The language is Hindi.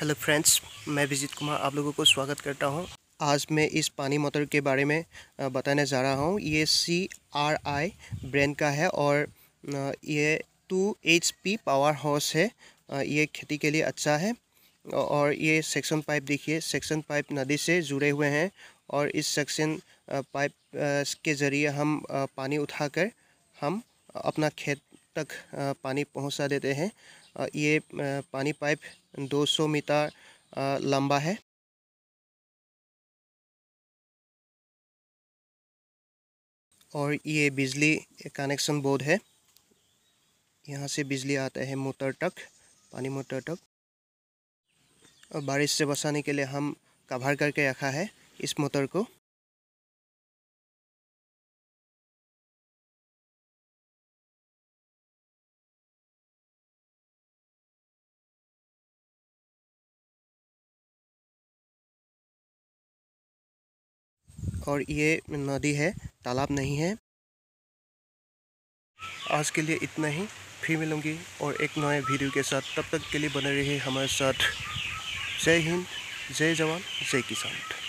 हेलो फ्रेंड्स मैं विजित कुमार आप लोगों को स्वागत करता हूं आज मैं इस पानी मोटर के बारे में बताने जा रहा हूं ये सी आर आई ब्रांड का है और ये two H P power house है ये खेती के लिए अच्छा है और ये सेक्शन पाइप देखिए सेक्शन पाइप नदी से जुड़े हुए हैं और इस सेक्शन पाइप के ज़रिए हम पानी उठाकर हम अपना खेत तक पानी पहुंचा देते हैं ये पानी पाइप 200 मीटर लंबा है और ये बिजली कनेक्शन बोर्ड है यहाँ से बिजली आता है मोटर तक पानी मोटर तक और बारिश से बचाने के लिए हम कवर करके रखा है इस मोटर को और ये नदी है तालाब नहीं है आज के लिए इतना ही फिर मिलूँगी और एक नए वीडियो के साथ तब तक के लिए बने रहिए हमारे साथ जय हिंद जय जवान जय किसान